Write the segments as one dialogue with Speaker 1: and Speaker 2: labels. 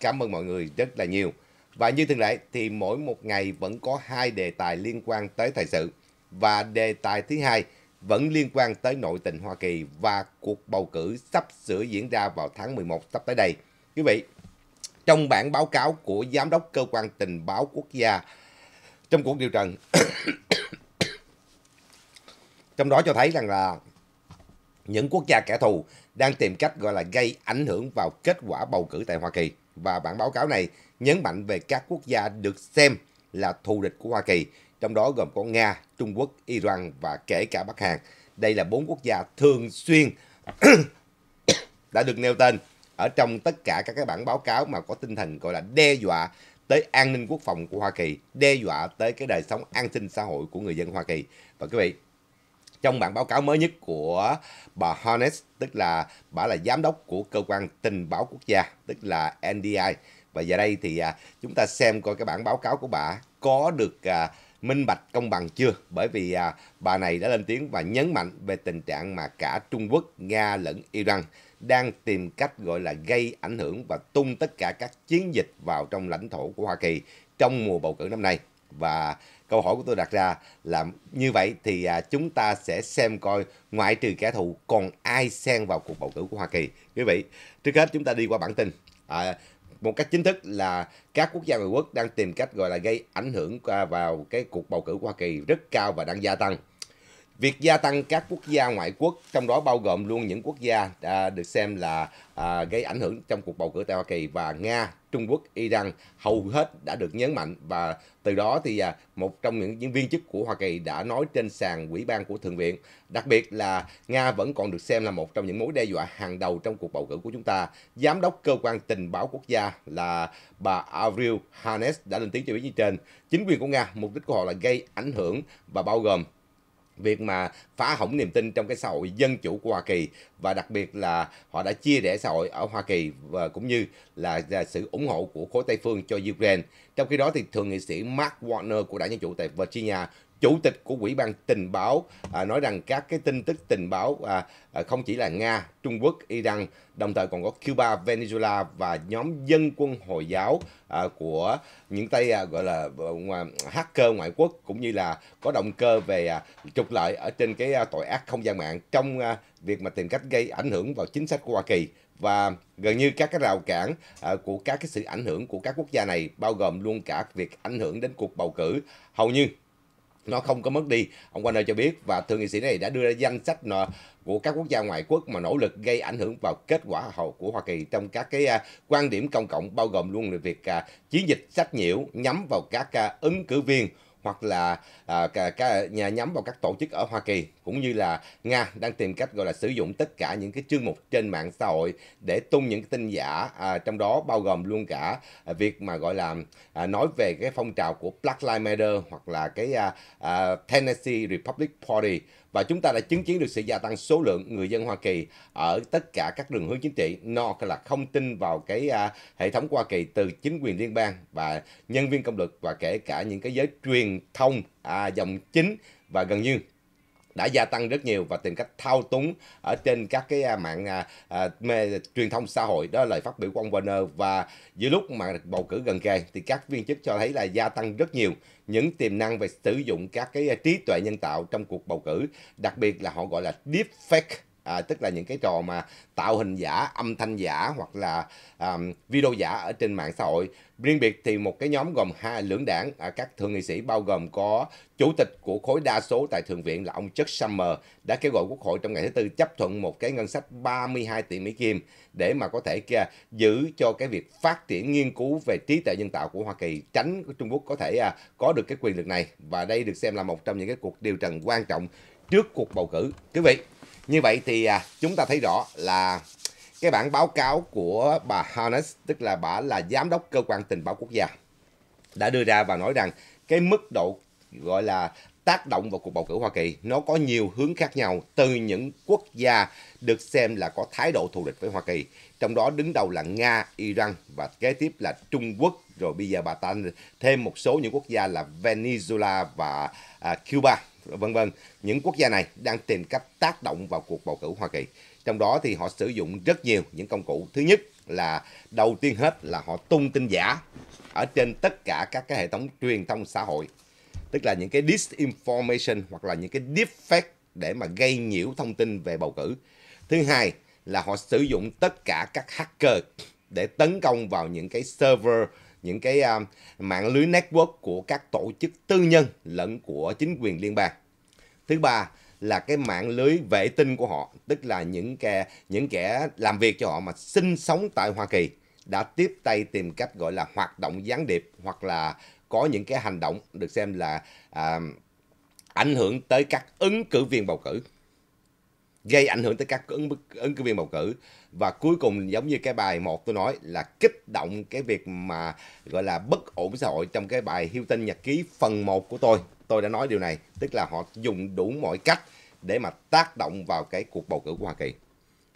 Speaker 1: cảm ơn mọi người rất là nhiều. Và như thường lệ thì mỗi một ngày vẫn có hai đề tài liên quan tới thời sự và đề tài thứ hai vẫn liên quan tới nội tình Hoa Kỳ và cuộc bầu cử sắp sửa diễn ra vào tháng 11 sắp tới đây. Quý vị, trong bản báo cáo của Giám đốc Cơ quan Tình báo Quốc gia trong cuộc điều trần, trong đó cho thấy rằng là những quốc gia kẻ thù đang tìm cách gọi là gây ảnh hưởng vào kết quả bầu cử tại Hoa Kỳ và bản báo cáo này nhấn mạnh về các quốc gia được xem là thù địch của Hoa Kỳ, trong đó gồm có Nga, Trung Quốc, Iran và kể cả Bắc Hàn. Đây là bốn quốc gia thường xuyên đã được nêu tên ở trong tất cả các cái bản báo cáo mà có tinh thần gọi là đe dọa tới an ninh quốc phòng của Hoa Kỳ, đe dọa tới cái đời sống an sinh xã hội của người dân Hoa Kỳ. Và quý vị, trong bản báo cáo mới nhất của bà Hornes, tức là bà là giám đốc của cơ quan tình báo quốc gia, tức là NDI. Và giờ đây thì à, chúng ta xem coi cái bản báo cáo của bà có được à, minh bạch công bằng chưa bởi vì à, bà này đã lên tiếng và nhấn mạnh về tình trạng mà cả Trung Quốc, Nga lẫn Iran đang tìm cách gọi là gây ảnh hưởng và tung tất cả các chiến dịch vào trong lãnh thổ của Hoa Kỳ trong mùa bầu cử năm nay và câu hỏi của tôi đặt ra là như vậy thì à, chúng ta sẽ xem coi ngoại trừ kẻ thù còn ai xen vào cuộc bầu cử của Hoa Kỳ quý vị trước hết chúng ta đi qua bản tin à, một cách chính thức là các quốc gia ngoại quốc đang tìm cách gọi là gây ảnh hưởng vào cái cuộc bầu cử của Hoa Kỳ rất cao và đang gia tăng Việc gia tăng các quốc gia ngoại quốc, trong đó bao gồm luôn những quốc gia à, được xem là à, gây ảnh hưởng trong cuộc bầu cử tại Hoa Kỳ và Nga Trung Quốc, Iran hầu hết đã được nhấn mạnh và từ đó thì à, một trong những, những viên chức của Hoa Kỳ đã nói trên sàn quỹ ban của Thượng viện. Đặc biệt là Nga vẫn còn được xem là một trong những mối đe dọa hàng đầu trong cuộc bầu cử của chúng ta. Giám đốc cơ quan tình báo quốc gia là bà Avril Haines đã lên tiếng cho biết như trên. Chính quyền của Nga, mục đích của họ là gây ảnh hưởng và bao gồm việc mà phá hỏng niềm tin trong cái xã hội dân chủ của Hoa Kỳ và đặc biệt là họ đã chia rẽ xã hội ở Hoa Kỳ và cũng như là, sự ủng hộ của khối Tây phương cho Ukraine. Trong khi đó thì thượng nghị sĩ Mark Warner của đảng Dân chủ tại Virginia chủ tịch của quỹ ban tình báo à, nói rằng các cái tin tức tình báo à, à, không chỉ là nga trung quốc iran đồng thời còn có cuba venezuela và nhóm dân quân hồi giáo à, của những tay à, gọi là à, hacker ngoại quốc cũng như là có động cơ về à, trục lợi ở trên cái à, tội ác không gian mạng trong à, việc mà tìm cách gây ảnh hưởng vào chính sách của hoa kỳ và gần như các cái rào cản uh, của các cái sự ảnh hưởng của các quốc gia này bao gồm luôn cả việc ảnh hưởng đến cuộc bầu cử hầu như nó không có mất đi ông Warner cho biết và thượng nghị sĩ này đã đưa ra danh sách nợ của các quốc gia ngoại quốc mà nỗ lực gây ảnh hưởng vào kết quả hậu của Hoa Kỳ trong các cái à, quan điểm công cộng bao gồm luôn là việc à, chiến dịch sách nhiễu nhắm vào các à, ứng cử viên hoặc là à, cả, cả nhà nhắm vào các tổ chức ở Hoa Kỳ cũng như là Nga đang tìm cách gọi là sử dụng tất cả những cái chương mục trên mạng xã hội để tung những cái tin giả à, trong đó bao gồm luôn cả à, việc mà gọi là à, nói về cái phong trào của Black Lives Matter hoặc là cái à, à, Tennessee Republic Party và chúng ta đã chứng kiến được sự gia tăng số lượng người dân Hoa Kỳ ở tất cả các đường hướng chính trị no là không tin vào cái à, hệ thống Hoa Kỳ từ chính quyền liên bang và nhân viên công lực và kể cả những cái giới truyền thông à, dòng chính và gần như đã gia tăng rất nhiều và tìm cách thao túng ở trên các cái à, mạng à, à, mê, truyền thông xã hội đó là lời phát biểu của ông Warner và giữa lúc mà bầu cử gần kề thì các viên chức cho thấy là gia tăng rất nhiều những tiềm năng về sử dụng các cái à, trí tuệ nhân tạo trong cuộc bầu cử, đặc biệt là họ gọi là deepfake à, tức là những cái trò mà tạo hình giả âm thanh giả hoặc là um, video giả ở trên mạng xã hội riêng biệt thì một cái nhóm gồm hai lưỡng đảng à, các thượng nghị sĩ bao gồm có chủ tịch của khối đa số tại thượng viện là ông Chuck Schumer đã kêu gọi quốc hội trong ngày thứ tư chấp thuận một cái ngân sách 32 tỷ Mỹ kim để mà có thể kia, giữ cho cái việc phát triển nghiên cứu về trí tuệ nhân tạo của Hoa Kỳ tránh Trung Quốc có thể à, có được cái quyền lực này và đây được xem là một trong những cái cuộc điều trần quan trọng trước cuộc bầu cử quý vị như vậy thì à, chúng ta thấy rõ là cái bản báo cáo của bà Hannes, tức là bà là giám đốc cơ quan tình báo quốc gia, đã đưa ra và nói rằng cái mức độ gọi là tác động vào cuộc bầu cử Hoa Kỳ nó có nhiều hướng khác nhau từ những quốc gia được xem là có thái độ thù địch với Hoa Kỳ, trong đó đứng đầu là Nga, Iran và kế tiếp là Trung Quốc, rồi bây giờ bà ta thêm một số những quốc gia là Venezuela và à, Cuba vân vân. Những quốc gia này đang tìm cách tác động vào cuộc bầu cử Hoa Kỳ. Trong đó thì họ sử dụng rất nhiều những công cụ. Thứ nhất là đầu tiên hết là họ tung tin giả ở trên tất cả các cái hệ thống truyền thông xã hội. Tức là những cái disinformation hoặc là những cái deepfake để mà gây nhiễu thông tin về bầu cử. Thứ hai là họ sử dụng tất cả các hacker để tấn công vào những cái server những cái à, mạng lưới network của các tổ chức tư nhân lẫn của chính quyền liên bang. Thứ ba là cái mạng lưới vệ tinh của họ, tức là những kẻ những kẻ làm việc cho họ mà sinh sống tại Hoa Kỳ đã tiếp tay tìm cách gọi là hoạt động gián điệp hoặc là có những cái hành động được xem là à, ảnh hưởng tới các ứng cử viên bầu cử gây ảnh hưởng tới các ứng ứng cử viên bầu cử và cuối cùng giống như cái bài một tôi nói là kích động cái việc mà gọi là bất ổn xã hội trong cái bài hiêu tinh nhật ký phần 1 của tôi tôi đã nói điều này tức là họ dùng đủ mọi cách để mà tác động vào cái cuộc bầu cử của Hoa Kỳ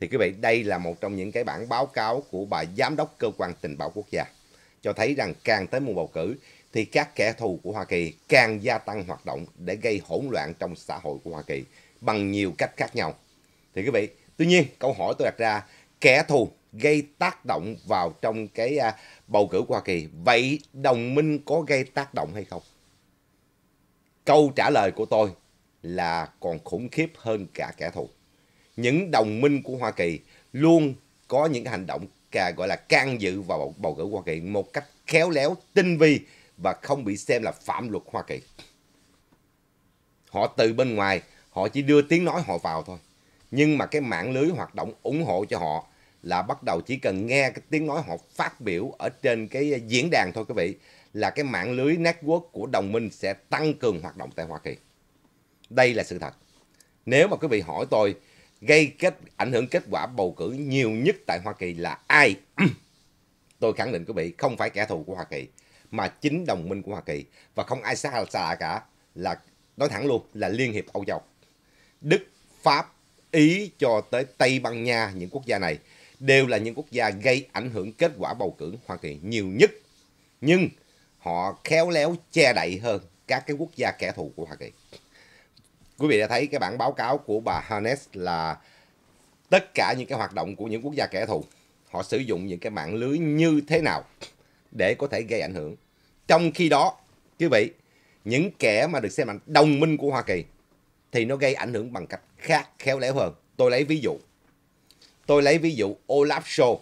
Speaker 1: thì quý vị đây là một trong những cái bản báo cáo của bà giám đốc cơ quan tình báo quốc gia cho thấy rằng càng tới mùa bầu cử thì các kẻ thù của Hoa Kỳ càng gia tăng hoạt động để gây hỗn loạn trong xã hội của Hoa Kỳ bằng nhiều cách khác nhau thì quý vị tuy nhiên câu hỏi tôi đặt ra kẻ thù gây tác động vào trong cái à, bầu cử của Hoa Kỳ vậy đồng minh có gây tác động hay không câu trả lời của tôi là còn khủng khiếp hơn cả kẻ thù những đồng minh của Hoa Kỳ luôn có những hành động gọi là can dự vào bầu, bầu cử Hoa Kỳ một cách khéo léo, tinh vi và không bị xem là phạm luật Hoa Kỳ. Họ từ bên ngoài, họ chỉ đưa tiếng nói họ vào thôi. Nhưng mà cái mạng lưới hoạt động ủng hộ cho họ là bắt đầu chỉ cần nghe cái tiếng nói họ phát biểu ở trên cái diễn đàn thôi quý vị là cái mạng lưới network của đồng minh sẽ tăng cường hoạt động tại Hoa Kỳ. Đây là sự thật. Nếu mà quý vị hỏi tôi gây kết ảnh hưởng kết quả bầu cử nhiều nhất tại Hoa Kỳ là ai? tôi khẳng định quý vị không phải kẻ thù của Hoa Kỳ mà chính đồng minh của Hoa Kỳ và không ai xa lạ cả là nói thẳng luôn là Liên hiệp Âu Châu. Đức, Pháp, Ý cho tới Tây Ban Nha, những quốc gia này đều là những quốc gia gây ảnh hưởng kết quả bầu cử Hoa Kỳ nhiều nhất. Nhưng họ khéo léo che đậy hơn các cái quốc gia kẻ thù của Hoa Kỳ. Quý vị đã thấy cái bản báo cáo của bà Hannes là tất cả những cái hoạt động của những quốc gia kẻ thù. Họ sử dụng những cái mạng lưới như thế nào để có thể gây ảnh hưởng. Trong khi đó, quý vị, những kẻ mà được xem là đồng minh của Hoa Kỳ thì nó gây ảnh hưởng bằng cách khác khéo léo hơn. Tôi lấy ví dụ. Tôi lấy ví dụ Olaf Scholz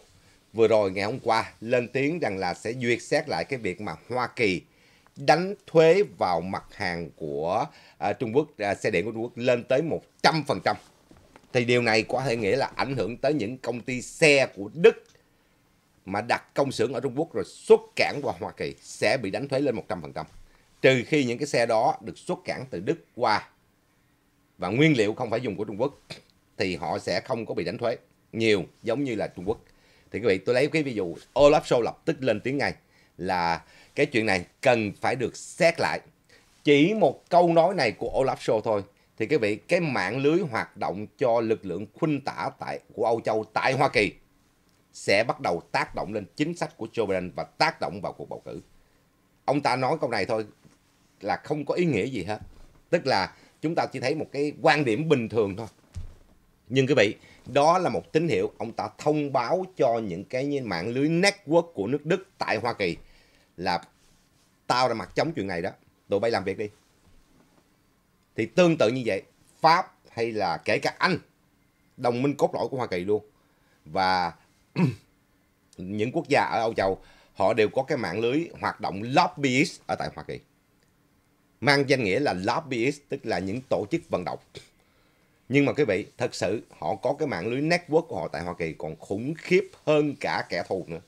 Speaker 1: vừa rồi ngày hôm qua lên tiếng rằng là sẽ duyệt xét lại cái việc mà Hoa Kỳ đánh thuế vào mặt hàng của à, Trung Quốc, à, xe điện của Trung Quốc lên tới 100%. Thì điều này có thể nghĩa là ảnh hưởng tới những công ty xe của Đức mà đặt công xưởng ở Trung Quốc rồi xuất cảng qua Hoa Kỳ sẽ bị đánh thuế lên 100%. Trừ khi những cái xe đó được xuất cảng từ Đức qua và nguyên liệu không phải dùng của Trung Quốc thì họ sẽ không có bị đánh thuế nhiều giống như là Trung Quốc. Thì quý vị tôi lấy cái ví dụ Olaf Scholz lập tức lên tiếng ngay là cái chuyện này cần phải được xét lại. Chỉ một câu nói này của Olaf Scholz thôi thì quý vị cái mạng lưới hoạt động cho lực lượng khuynh tả tại của Âu Châu tại Hoa Kỳ sẽ bắt đầu tác động lên chính sách của Joe Biden và tác động vào cuộc bầu cử. Ông ta nói câu này thôi là không có ý nghĩa gì hết. Tức là chúng ta chỉ thấy một cái quan điểm bình thường thôi nhưng quý vị đó là một tín hiệu ông ta thông báo cho những cái mạng lưới network của nước Đức tại Hoa Kỳ là tao ra mặt chống chuyện này đó tụi bay làm việc đi thì tương tự như vậy Pháp hay là kể cả Anh đồng minh cốt lõi của Hoa Kỳ luôn và những quốc gia ở Âu Châu họ đều có cái mạng lưới hoạt động lobbyist ở tại Hoa Kỳ mang danh nghĩa là lobbyist tức là những tổ chức vận động nhưng mà quý vị thật sự họ có cái mạng lưới network của họ tại Hoa Kỳ còn khủng khiếp hơn cả kẻ thù nữa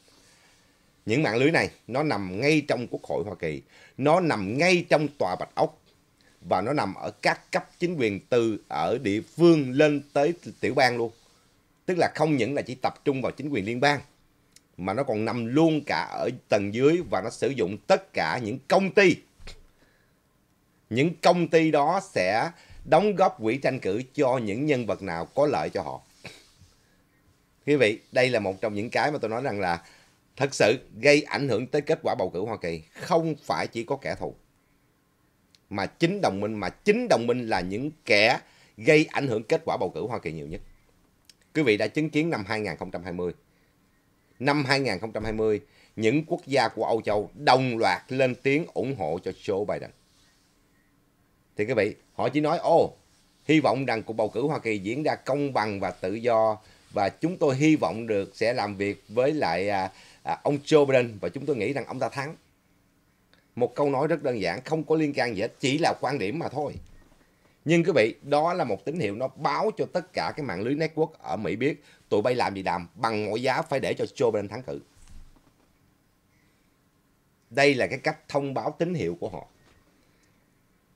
Speaker 1: những mạng lưới này nó nằm ngay trong Quốc hội Hoa Kỳ nó nằm ngay trong tòa Bạch Ốc và nó nằm ở các cấp chính quyền từ ở địa phương lên tới tiểu bang luôn tức là không những là chỉ tập trung vào chính quyền liên bang mà nó còn nằm luôn cả ở tầng dưới và nó sử dụng tất cả những công ty những công ty đó sẽ đóng góp quỹ tranh cử cho những nhân vật nào có lợi cho họ quý vị đây là một trong những cái mà tôi nói rằng là thật sự gây ảnh hưởng tới kết quả bầu cử Hoa Kỳ không phải chỉ có kẻ thù mà chính đồng minh mà chính đồng minh là những kẻ gây ảnh hưởng kết quả bầu cử Hoa Kỳ nhiều nhất. Quý vị đã chứng kiến năm 2020. Năm 2020, những quốc gia của Âu Châu đồng loạt lên tiếng ủng hộ cho Joe Biden thì các vị họ chỉ nói ô hy vọng rằng cuộc bầu cử Hoa Kỳ diễn ra công bằng và tự do và chúng tôi hy vọng được sẽ làm việc với lại à, à, ông Joe Biden và chúng tôi nghĩ rằng ông ta thắng một câu nói rất đơn giản không có liên can gì hết chỉ là quan điểm mà thôi nhưng quý vị đó là một tín hiệu nó báo cho tất cả cái mạng lưới network ở Mỹ biết tụi bay làm gì làm bằng mọi giá phải để cho Joe Biden thắng cử đây là cái cách thông báo tín hiệu của họ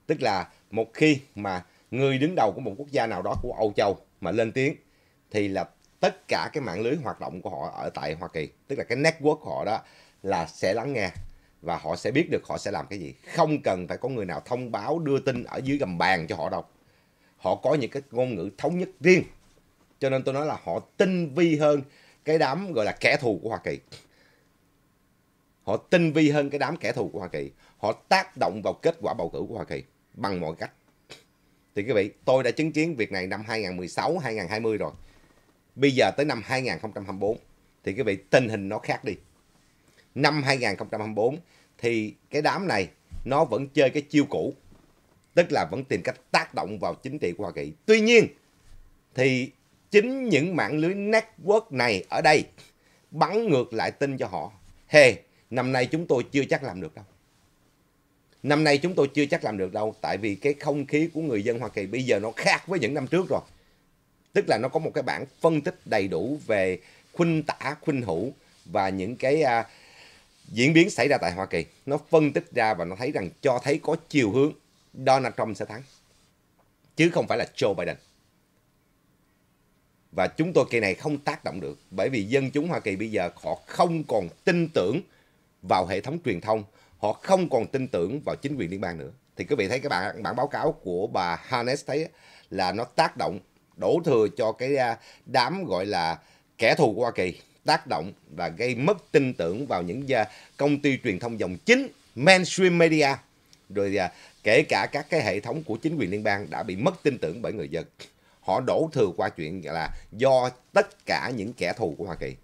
Speaker 1: tức là một khi mà người đứng đầu của một quốc gia nào đó của Âu Châu mà lên tiếng thì là tất cả cái mạng lưới hoạt động của họ ở tại Hoa Kỳ tức là cái network của họ đó là sẽ lắng nghe và họ sẽ biết được họ sẽ làm cái gì không cần phải có người nào thông báo đưa tin ở dưới gầm bàn cho họ đâu họ có những cái ngôn ngữ thống nhất riêng cho nên tôi nói là họ tinh vi hơn cái đám gọi là kẻ thù của Hoa Kỳ họ tinh vi hơn cái đám kẻ thù của Hoa Kỳ họ tác động vào kết quả bầu cử của Hoa Kỳ bằng mọi cách. Thì quý vị, tôi đã chứng kiến việc này năm 2016, 2020 rồi. Bây giờ tới năm 2024 thì quý vị tình hình nó khác đi. Năm 2024 thì cái đám này nó vẫn chơi cái chiêu cũ. Tức là vẫn tìm cách tác động vào chính trị của Hoa Kỳ. Tuy nhiên thì chính những mạng lưới network này ở đây bắn ngược lại tin cho họ. Hề, hey, năm nay chúng tôi chưa chắc làm được đâu. Năm nay chúng tôi chưa chắc làm được đâu, tại vì cái không khí của người dân Hoa Kỳ bây giờ nó khác với những năm trước rồi. Tức là nó có một cái bản phân tích đầy đủ về khuynh tả, khuynh hữu và những cái à, diễn biến xảy ra tại Hoa Kỳ. Nó phân tích ra và nó thấy rằng cho thấy có chiều hướng Donald Trump sẽ thắng, chứ không phải là Joe Biden. Và chúng tôi kỳ này không tác động được bởi vì dân chúng Hoa Kỳ bây giờ họ không còn tin tưởng vào hệ thống truyền thông họ không còn tin tưởng vào chính quyền liên bang nữa thì quý vị thấy các bạn bản báo cáo của bà Hannes thấy là nó tác động đổ thừa cho cái à, đám gọi là kẻ thù của Hoa Kỳ tác động và gây mất tin tưởng vào những à, công ty truyền thông dòng chính mainstream media rồi à, kể cả các cái hệ thống của chính quyền liên bang đã bị mất tin tưởng bởi người dân họ đổ thừa qua chuyện là do tất cả những kẻ thù của Hoa Kỳ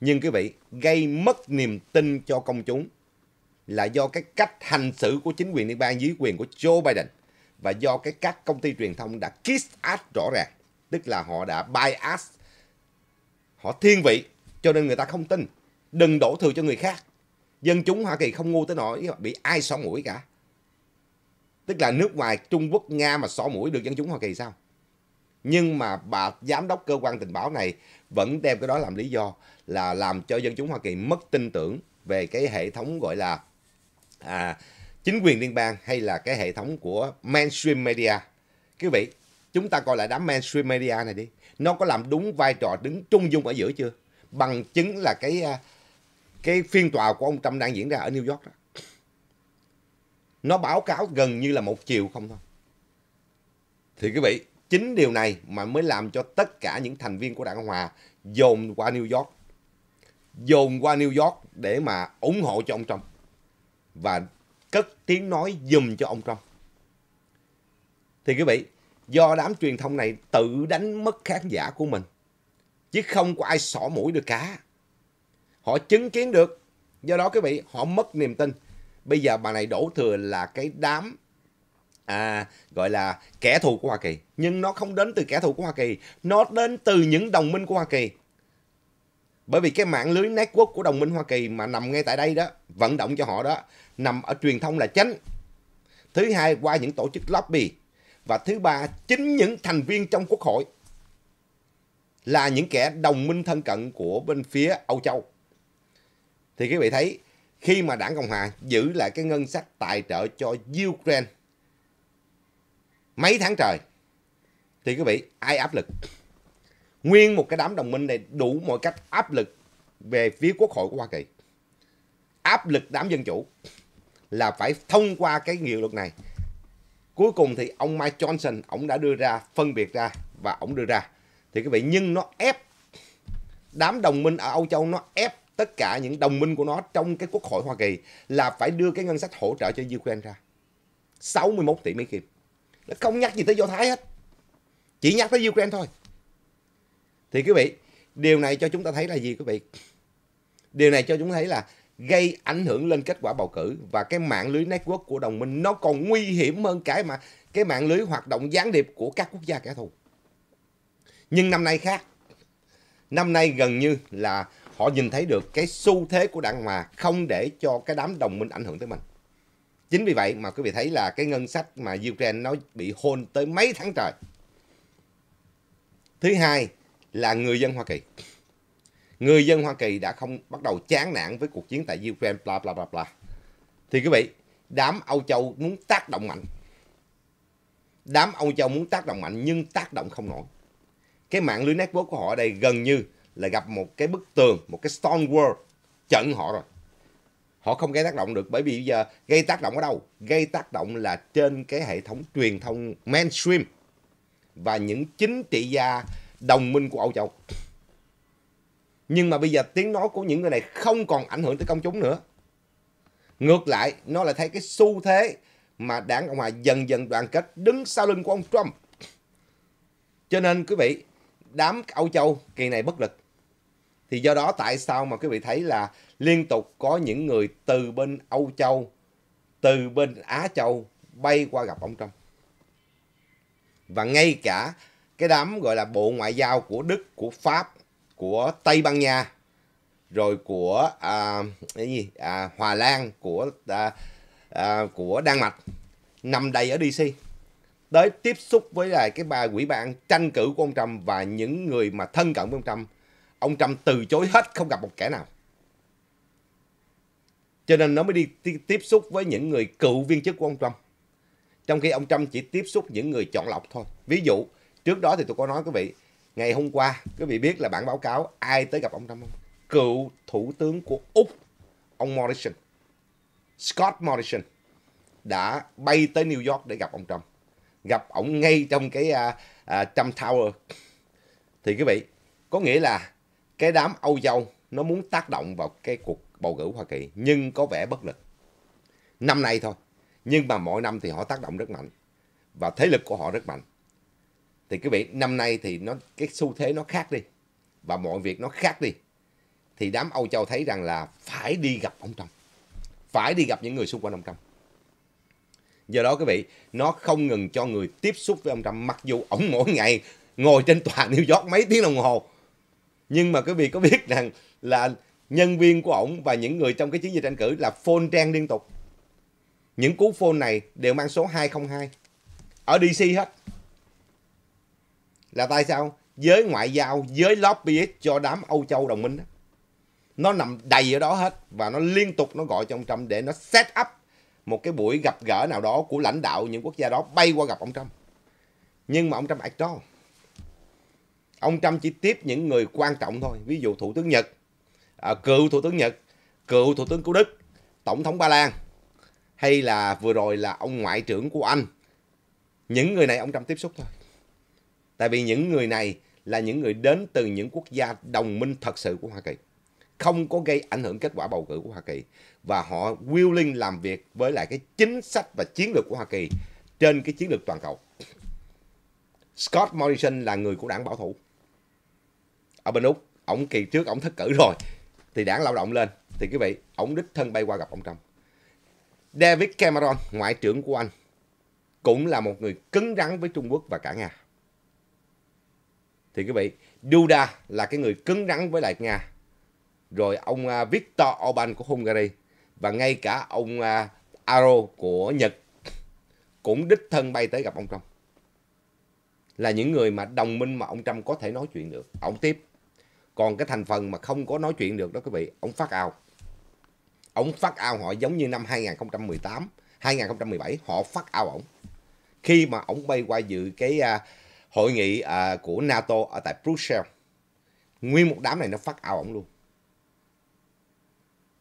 Speaker 1: nhưng quý vị gây mất niềm tin cho công chúng là do cái cách hành xử của chính quyền liên bang dưới quyền của Joe Biden và do cái các công ty truyền thông đã kiss ass rõ ràng, tức là họ đã bias, họ thiên vị, cho nên người ta không tin. Đừng đổ thừa cho người khác. Dân chúng Hoa Kỳ không ngu tới nỗi bị ai xỏ mũi cả. Tức là nước ngoài Trung Quốc, Nga mà xỏ mũi được dân chúng Hoa Kỳ sao? Nhưng mà bà giám đốc cơ quan tình báo này vẫn đem cái đó làm lý do là làm cho dân chúng Hoa Kỳ mất tin tưởng về cái hệ thống gọi là à, chính quyền liên bang hay là cái hệ thống của mainstream media. Quý vị, chúng ta coi lại đám mainstream media này đi. Nó có làm đúng vai trò đứng trung dung ở giữa chưa? Bằng chứng là cái à, cái phiên tòa của ông Trump đang diễn ra ở New York đó. Nó báo cáo gần như là một chiều không thôi. Thì quý vị, chính điều này mà mới làm cho tất cả những thành viên của đảng Cộng Hòa dồn qua New York. Dồn qua New York để mà ủng hộ cho ông Trump và cất tiếng nói dùm cho ông Trump. Thì quý vị, do đám truyền thông này tự đánh mất khán giả của mình, chứ không có ai xỏ mũi được cả. Họ chứng kiến được, do đó quý vị, họ mất niềm tin. Bây giờ bà này đổ thừa là cái đám à gọi là kẻ thù của Hoa Kỳ, nhưng nó không đến từ kẻ thù của Hoa Kỳ, nó đến từ những đồng minh của Hoa Kỳ bởi vì cái mạng lưới network của đồng minh Hoa Kỳ mà nằm ngay tại đây đó vận động cho họ đó nằm ở truyền thông là chánh thứ hai qua những tổ chức lobby và thứ ba chính những thành viên trong quốc hội là những kẻ đồng minh thân cận của bên phía Âu Châu thì quý vị thấy khi mà đảng Cộng Hòa giữ lại cái ngân sách tài trợ cho Ukraine mấy tháng trời thì quý vị ai áp lực nguyên một cái đám đồng minh này đủ mọi cách áp lực về phía quốc hội của Hoa Kỳ. Áp lực đám dân chủ là phải thông qua cái nghị luật này. Cuối cùng thì ông Mike Johnson, ông đã đưa ra, phân biệt ra và ông đưa ra. Thì các vị nhưng nó ép đám đồng minh ở Âu Châu nó ép tất cả những đồng minh của nó trong cái quốc hội Hoa Kỳ là phải đưa cái ngân sách hỗ trợ cho Ukraine ra. 61 tỷ Mỹ Kim. Nó không nhắc gì tới Do Thái hết. Chỉ nhắc tới Ukraine thôi. Thì quý vị, điều này cho chúng ta thấy là gì quý vị? Điều này cho chúng ta thấy là gây ảnh hưởng lên kết quả bầu cử và cái mạng lưới network của đồng minh nó còn nguy hiểm hơn cái mà cái mạng lưới hoạt động gián điệp của các quốc gia kẻ thù. Nhưng năm nay khác. Năm nay gần như là họ nhìn thấy được cái xu thế của đảng hòa không để cho cái đám đồng minh ảnh hưởng tới mình. Chính vì vậy mà quý vị thấy là cái ngân sách mà Ukraine nó bị hôn tới mấy tháng trời. Thứ hai là người dân Hoa Kỳ. Người dân Hoa Kỳ đã không bắt đầu chán nản với cuộc chiến tại Ukraine bla bla bla bla. Thì quý vị, đám Âu Châu muốn tác động mạnh. Đám Âu Châu muốn tác động mạnh nhưng tác động không nổi. Cái mạng lưới network của họ ở đây gần như là gặp một cái bức tường, một cái stone wall chặn họ rồi. Họ không gây tác động được bởi vì bây giờ gây tác động ở đâu? Gây tác động là trên cái hệ thống truyền thông mainstream và những chính trị gia đồng minh của Âu Châu. Nhưng mà bây giờ tiếng nói của những người này không còn ảnh hưởng tới công chúng nữa. Ngược lại, nó lại thấy cái xu thế mà đảng Cộng Hòa dần dần đoàn kết đứng sau lưng của ông Trump. Cho nên quý vị, đám Âu Châu kỳ này bất lực. Thì do đó tại sao mà quý vị thấy là liên tục có những người từ bên Âu Châu, từ bên Á Châu bay qua gặp ông Trump. Và ngay cả cái đám gọi là bộ ngoại giao của Đức, của Pháp, của Tây Ban Nha, rồi của à, cái gì à, Hòa Lan, của à, à, của Đan Mạch nằm đầy ở DC tới tiếp xúc với lại cái bà quỹ ban tranh cử của ông Trump và những người mà thân cận với ông Trump. Ông Trump từ chối hết không gặp một kẻ nào. Cho nên nó mới đi tiếp xúc với những người cựu viên chức của ông Trump. Trong khi ông Trump chỉ tiếp xúc những người chọn lọc thôi. Ví dụ, trước đó thì tôi có nói quý vị ngày hôm qua quý vị biết là bản báo cáo ai tới gặp ông Trump không? Cựu thủ tướng của Úc ông Morrison Scott Morrison đã bay tới New York để gặp ông Trump gặp ông ngay trong cái uh, uh, Trump Tower thì quý vị có nghĩa là cái đám Âu Châu nó muốn tác động vào cái cuộc bầu cử Hoa Kỳ nhưng có vẻ bất lực năm nay thôi nhưng mà mỗi năm thì họ tác động rất mạnh và thế lực của họ rất mạnh thì quý vị năm nay thì nó cái xu thế nó khác đi và mọi việc nó khác đi thì đám Âu Châu thấy rằng là phải đi gặp ông Trump phải đi gặp những người xung quanh ông Trump do đó quý vị nó không ngừng cho người tiếp xúc với ông Trump mặc dù ông mỗi ngày ngồi trên tòa New York mấy tiếng đồng hồ nhưng mà quý vị có biết rằng là nhân viên của ổng và những người trong cái chiến dịch tranh cử là phone trang liên tục những cú phone này đều mang số 202 ở DC hết là tại sao? Giới ngoại giao, giới lobbyist cho đám Âu Châu đồng minh đó. Nó nằm đầy ở đó hết và nó liên tục nó gọi cho ông Trump để nó set up một cái buổi gặp gỡ nào đó của lãnh đạo những quốc gia đó bay qua gặp ông Trump. Nhưng mà ông Trump ignore. Ông Trump chỉ tiếp những người quan trọng thôi. Ví dụ Thủ tướng Nhật, à, cựu Thủ tướng Nhật, cựu Thủ tướng của Đức, Tổng thống Ba Lan hay là vừa rồi là ông Ngoại trưởng của Anh. Những người này ông Trump tiếp xúc thôi. Tại vì những người này là những người đến từ những quốc gia đồng minh thật sự của Hoa Kỳ. Không có gây ảnh hưởng kết quả bầu cử của Hoa Kỳ. Và họ willing làm việc với lại cái chính sách và chiến lược của Hoa Kỳ trên cái chiến lược toàn cầu. Scott Morrison là người của đảng bảo thủ. Ở bên Úc, ổng kỳ trước ổng thất cử rồi. Thì đảng lao động lên. Thì quý vị, ổng đích thân bay qua gặp ông Trump. David Cameron, ngoại trưởng của Anh, cũng là một người cứng rắn với Trung Quốc và cả Nga thì quý vị Duda là cái người cứng rắn với lại Nga rồi ông à, Viktor Orbán của Hungary và ngay cả ông à, Aro của Nhật cũng đích thân bay tới gặp ông Trump là những người mà đồng minh mà ông Trump có thể nói chuyện được ông tiếp còn cái thành phần mà không có nói chuyện được đó quý vị ông phát ao ông phát ao họ giống như năm 2018 2017 họ phát ao ổng khi mà ổng bay qua dự cái à, hội nghị à, của NATO ở tại Brussels. Nguyên một đám này nó phát ao ổng luôn.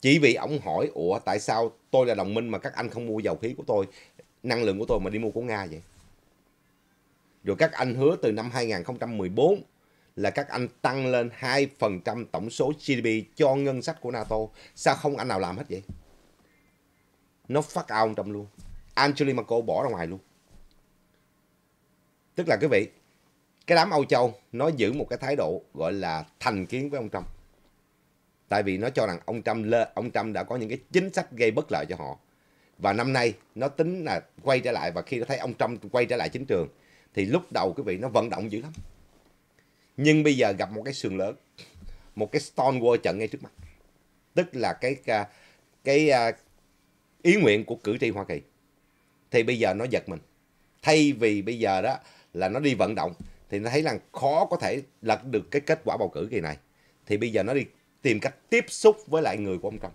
Speaker 1: Chỉ vì ổng hỏi, ủa tại sao tôi là đồng minh mà các anh không mua dầu khí của tôi, năng lượng của tôi mà đi mua của Nga vậy? Rồi các anh hứa từ năm 2014 là các anh tăng lên 2% tổng số GDP cho ngân sách của NATO. Sao không anh nào làm hết vậy? Nó phát ao trong luôn. Merkel bỏ ra ngoài luôn. Tức là quý vị, cái đám Âu Châu nó giữ một cái thái độ gọi là thành kiến với ông Trump. Tại vì nó cho rằng ông Trump lơ, ông Trump đã có những cái chính sách gây bất lợi cho họ. Và năm nay nó tính là quay trở lại và khi nó thấy ông Trump quay trở lại chính trường thì lúc đầu quý vị nó vận động dữ lắm. Nhưng bây giờ gặp một cái sườn lớn, một cái Stonewall trận ngay trước mặt. Tức là cái cái à, ý nguyện của cử tri Hoa Kỳ. Thì bây giờ nó giật mình. Thay vì bây giờ đó là nó đi vận động thì nó thấy là khó có thể lật được cái kết quả bầu cử kỳ này thì bây giờ nó đi tìm cách tiếp xúc với lại người của ông Trump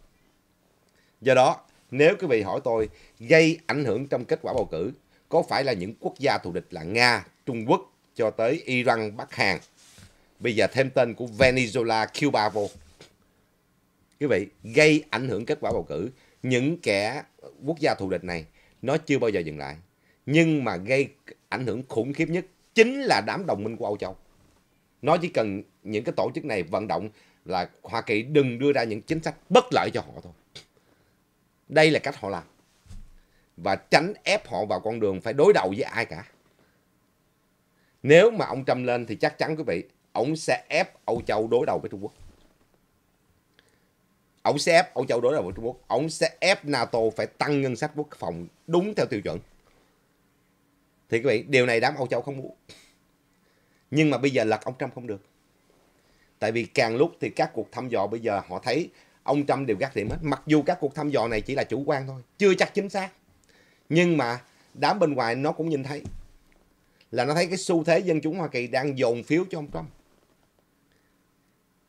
Speaker 1: do đó nếu quý vị hỏi tôi gây ảnh hưởng trong kết quả bầu cử có phải là những quốc gia thù địch là Nga, Trung Quốc cho tới Iran, Bắc Hàn bây giờ thêm tên của Venezuela, Cuba vô quý vị gây ảnh hưởng kết quả bầu cử những kẻ quốc gia thù địch này nó chưa bao giờ dừng lại nhưng mà gây ảnh hưởng khủng khiếp nhất chính là đám đồng minh của Âu Châu. Nó chỉ cần những cái tổ chức này vận động là Hoa Kỳ đừng đưa ra những chính sách bất lợi cho họ thôi. Đây là cách họ làm. Và tránh ép họ vào con đường phải đối đầu với ai cả. Nếu mà ông Trump lên thì chắc chắn quý vị, ông sẽ ép Âu Châu đối đầu với Trung Quốc. Ông sẽ ép Âu Châu đối đầu với Trung Quốc. Ông sẽ ép NATO phải tăng ngân sách quốc phòng đúng theo tiêu chuẩn. Thì các vị điều này đám Âu Châu không muốn. Nhưng mà bây giờ lật ông Trump không được. Tại vì càng lúc thì các cuộc thăm dò bây giờ họ thấy ông Trump đều gác điểm hết. Mặc dù các cuộc thăm dò này chỉ là chủ quan thôi, chưa chắc chính xác. Nhưng mà đám bên ngoài nó cũng nhìn thấy là nó thấy cái xu thế dân chúng Hoa Kỳ đang dồn phiếu cho ông Trump.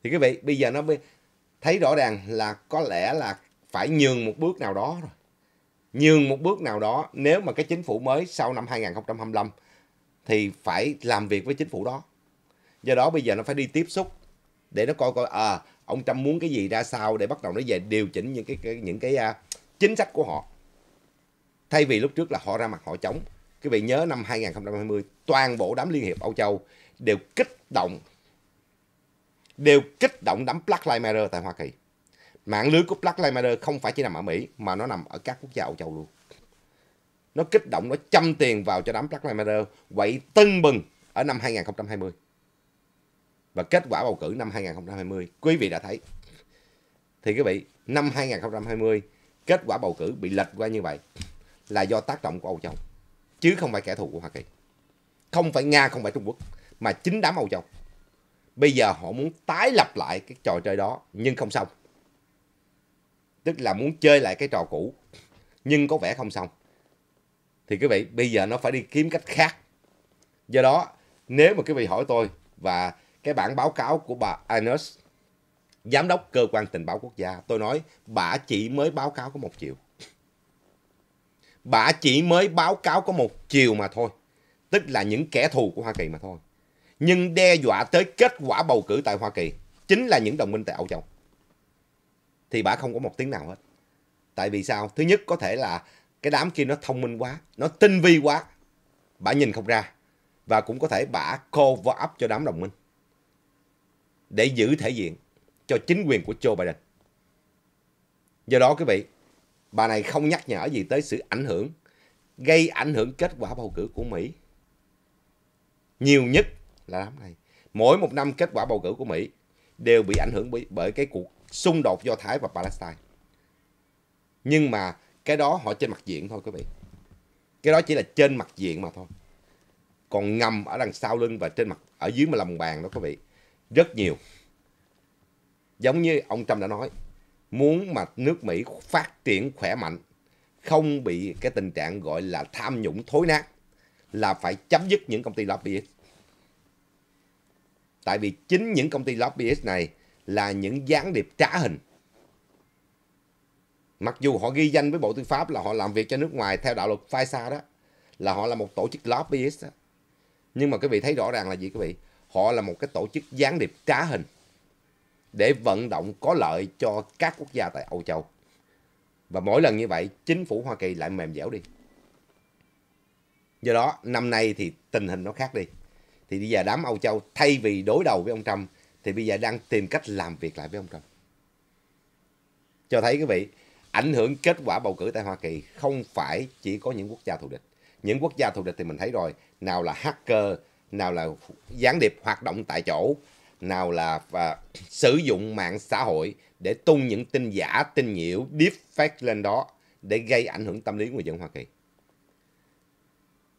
Speaker 1: Thì các vị, bây giờ nó thấy rõ ràng là có lẽ là phải nhường một bước nào đó rồi nhường một bước nào đó nếu mà cái chính phủ mới sau năm 2025 thì phải làm việc với chính phủ đó. Do đó bây giờ nó phải đi tiếp xúc để nó coi coi à ông Trump muốn cái gì ra sao để bắt đầu nó về điều chỉnh những cái, cái những cái uh, chính sách của họ. Thay vì lúc trước là họ ra mặt họ chống. Quý vị nhớ năm 2020 toàn bộ đám liên hiệp Âu Châu đều kích động đều kích động đám Black Lives Matter tại Hoa Kỳ mạng lưới của Black Lives Matter không phải chỉ nằm ở Mỹ mà nó nằm ở các quốc gia Âu Châu luôn. Nó kích động, nó châm tiền vào cho đám Black Lives Matter quậy tưng bừng ở năm 2020. Và kết quả bầu cử năm 2020, quý vị đã thấy. Thì quý vị, năm 2020, kết quả bầu cử bị lệch qua như vậy là do tác động của Âu Châu. Chứ không phải kẻ thù của Hoa Kỳ. Không phải Nga, không phải Trung Quốc. Mà chính đám Âu Châu. Bây giờ họ muốn tái lập lại cái trò chơi đó nhưng không xong tức là muốn chơi lại cái trò cũ nhưng có vẻ không xong thì quý vị bây giờ nó phải đi kiếm cách khác do đó nếu mà quý vị hỏi tôi và cái bản báo cáo của bà Anus giám đốc cơ quan tình báo quốc gia tôi nói bà chỉ mới báo cáo có một chiều bà chỉ mới báo cáo có một chiều mà thôi tức là những kẻ thù của Hoa Kỳ mà thôi nhưng đe dọa tới kết quả bầu cử tại Hoa Kỳ chính là những đồng minh tại Âu Châu thì bà không có một tiếng nào hết tại vì sao thứ nhất có thể là cái đám kia nó thông minh quá nó tinh vi quá bà nhìn không ra và cũng có thể bà bả cover up cho đám đồng minh để giữ thể diện cho chính quyền của Joe Biden. Do đó quý vị, bà này không nhắc nhở gì tới sự ảnh hưởng, gây ảnh hưởng kết quả bầu cử của Mỹ. Nhiều nhất là đám này. Mỗi một năm kết quả bầu cử của Mỹ đều bị ảnh hưởng bởi, bởi cái cuộc xung đột Do Thái và Palestine. Nhưng mà cái đó họ trên mặt diện thôi quý vị. Cái đó chỉ là trên mặt diện mà thôi. Còn ngầm ở đằng sau lưng và trên mặt, ở dưới mà lòng bàn đó quý vị. Rất nhiều. Giống như ông Trump đã nói, muốn mà nước Mỹ phát triển khỏe mạnh, không bị cái tình trạng gọi là tham nhũng thối nát, là phải chấm dứt những công ty lobbyist. Tại vì chính những công ty lobbyist này là những gián điệp trá hình. Mặc dù họ ghi danh với Bộ Tư pháp là họ làm việc cho nước ngoài theo đạo luật FISA đó, là họ là một tổ chức lobbyist đó. Nhưng mà quý vị thấy rõ ràng là gì quý vị? Họ là một cái tổ chức gián điệp trá hình để vận động có lợi cho các quốc gia tại Âu Châu. Và mỗi lần như vậy, chính phủ Hoa Kỳ lại mềm dẻo đi. Do đó, năm nay thì tình hình nó khác đi. Thì bây giờ đám Âu Châu thay vì đối đầu với ông Trump thì bây giờ đang tìm cách làm việc lại với ông Trump. Cho thấy quý vị, ảnh hưởng kết quả bầu cử tại Hoa Kỳ không phải chỉ có những quốc gia thù địch. Những quốc gia thù địch thì mình thấy rồi, nào là hacker, nào là gián điệp hoạt động tại chỗ, nào là và sử dụng mạng xã hội để tung những tin giả, tin nhiễu, deepfake lên đó để gây ảnh hưởng tâm lý của người dân Hoa Kỳ.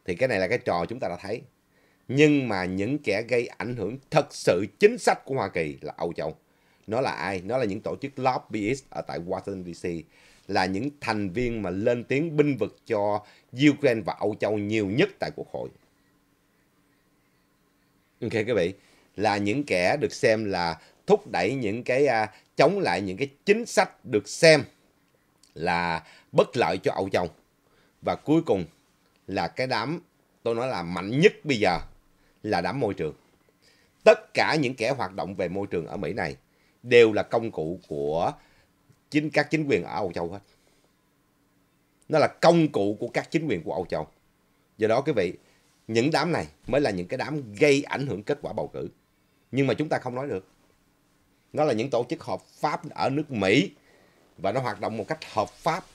Speaker 1: Thì cái này là cái trò chúng ta đã thấy. Nhưng mà những kẻ gây ảnh hưởng thật sự chính sách của Hoa Kỳ là Âu Châu. Nó là ai? Nó là những tổ chức lobbyist ở tại Washington DC. Là những thành viên mà lên tiếng binh vực cho Ukraine và Âu Châu nhiều nhất tại Quốc hội. Ok các vị, là những kẻ được xem là thúc đẩy những cái uh, chống lại những cái chính sách được xem là bất lợi cho Âu Châu. Và cuối cùng là cái đám tôi nói là mạnh nhất bây giờ là đám môi trường. Tất cả những kẻ hoạt động về môi trường ở Mỹ này đều là công cụ của chính các chính quyền ở Âu Châu hết. Nó là công cụ của các chính quyền của Âu Châu. Do đó quý vị, những đám này mới là những cái đám gây ảnh hưởng kết quả bầu cử. Nhưng mà chúng ta không nói được. Nó là những tổ chức hợp pháp ở nước Mỹ và nó hoạt động một cách hợp pháp.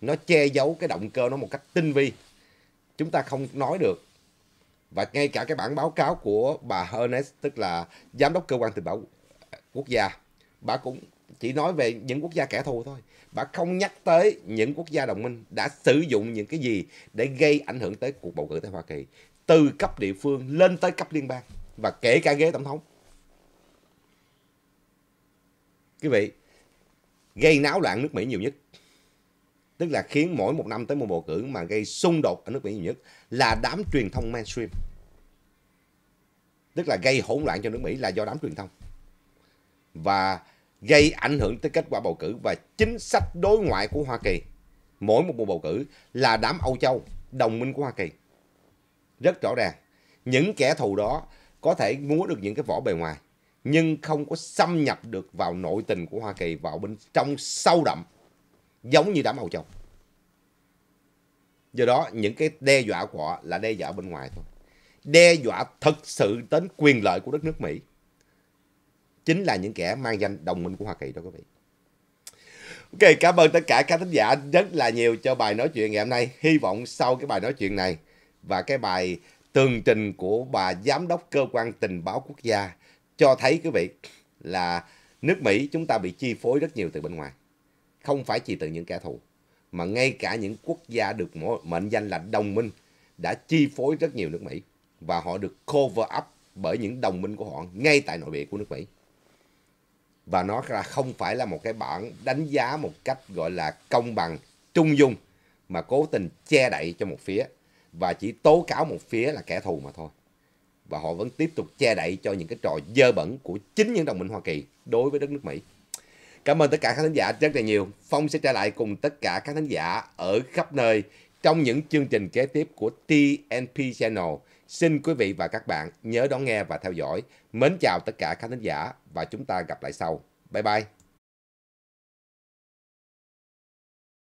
Speaker 1: Nó che giấu cái động cơ nó một cách tinh vi. Chúng ta không nói được và ngay cả cái bản báo cáo của bà Ernest tức là giám đốc cơ quan tình báo quốc gia bà cũng chỉ nói về những quốc gia kẻ thù thôi bà không nhắc tới những quốc gia đồng minh đã sử dụng những cái gì để gây ảnh hưởng tới cuộc bầu cử tại Hoa Kỳ từ cấp địa phương lên tới cấp liên bang và kể cả ghế tổng thống quý vị gây náo loạn nước Mỹ nhiều nhất tức là khiến mỗi một năm tới một bầu cử mà gây xung đột ở nước Mỹ nhiều nhất là đám truyền thông mainstream. Tức là gây hỗn loạn cho nước Mỹ là do đám truyền thông. Và gây ảnh hưởng tới kết quả bầu cử và chính sách đối ngoại của Hoa Kỳ. Mỗi một cuộc bầu cử là đám Âu Châu, đồng minh của Hoa Kỳ. Rất rõ ràng, những kẻ thù đó có thể múa được những cái vỏ bề ngoài nhưng không có xâm nhập được vào nội tình của Hoa Kỳ vào bên trong sâu đậm giống như đám Âu Châu. Do đó, những cái đe dọa của họ là đe dọa bên ngoài thôi. Đe dọa thật sự đến quyền lợi của đất nước Mỹ. Chính là những kẻ mang danh đồng minh của Hoa Kỳ đó quý vị. Ok, cảm ơn tất cả các thính giả rất là nhiều cho bài nói chuyện ngày hôm nay. Hy vọng sau cái bài nói chuyện này và cái bài tường trình của bà giám đốc cơ quan tình báo quốc gia cho thấy quý vị là nước Mỹ chúng ta bị chi phối rất nhiều từ bên ngoài không phải chỉ từ những kẻ thù, mà ngay cả những quốc gia được mệnh danh là đồng minh đã chi phối rất nhiều nước Mỹ và họ được cover up bởi những đồng minh của họ ngay tại nội địa của nước Mỹ. Và nó là không phải là một cái bản đánh giá một cách gọi là công bằng, trung dung mà cố tình che đậy cho một phía và chỉ tố cáo một phía là kẻ thù mà thôi. Và họ vẫn tiếp tục che đậy cho những cái trò dơ bẩn của chính những đồng minh Hoa Kỳ đối với đất nước Mỹ. Cảm ơn tất cả các khán giả rất là nhiều. Phong sẽ trở lại cùng tất cả các khán giả ở khắp nơi trong những chương trình kế tiếp của TNP Channel. Xin quý vị và các bạn nhớ đón nghe và theo dõi. Mến chào tất cả các khán giả và chúng ta gặp lại sau. Bye bye.